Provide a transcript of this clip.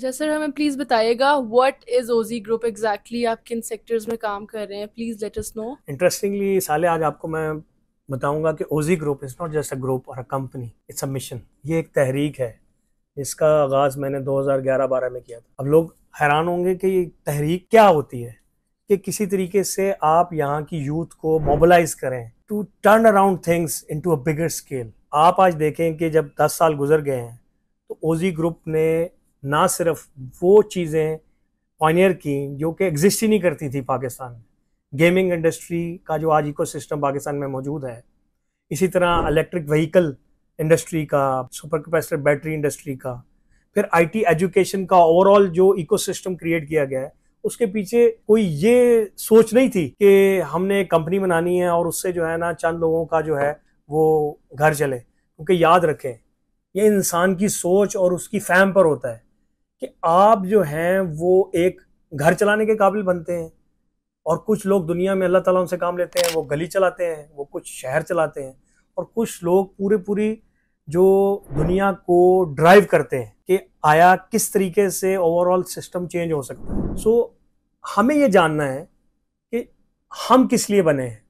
अच्छा सर हमें प्लीज़ बताइएगा what is OG group exactly आप किन सेक्टर्स में काम कर रहे हैं please let us know interestingly साले आज आपको मैं बताऊंगा कि OG group is not just a group or a company it's a mission ये एक तहरीक है इसका आगाज़ मैंने 2011-12 में किया था अब लोग हैरान होंगे कि ये तहरीक क्या होती है कि किसी तरीके से आप यहाँ की यूथ को मोबिलाइज करें to turn around things into a bigger scale आप आज देखें कि जब 10 साल गुजर गए हैं तो ओजी ग्रुप ने ना सिर्फ वो चीज़ें पॉनियर की जो कि एग्जिस्ट ही नहीं करती थी पाकिस्तान में गेमिंग इंडस्ट्री का जो आज इको पाकिस्तान में मौजूद है इसी तरह इलेक्ट्रिक व्हीकल इंडस्ट्री का सुपर कैपेसिटर बैटरी इंडस्ट्री का फिर आईटी एजुकेशन का ओवरऑल जो इकोसिस्टम क्रिएट किया गया है उसके पीछे कोई ये सोच नहीं थी कि हमने कंपनी बनानी है और उससे जो है ना चंद लोगों का जो है वो घर चले क्योंकि याद रखें ये इंसान की सोच और उसकी फैम पर होता है कि आप जो हैं वो एक घर चलाने के काबिल बनते हैं और कुछ लोग दुनिया में अल्लाह ताला उनसे काम लेते हैं वो गली चलाते हैं वो कुछ शहर चलाते हैं और कुछ लोग पूरे पूरी जो दुनिया को ड्राइव करते हैं कि आया किस तरीके से ओवरऑल सिस्टम चेंज हो सकता है सो so, हमें ये जानना है कि हम किस लिए बने हैं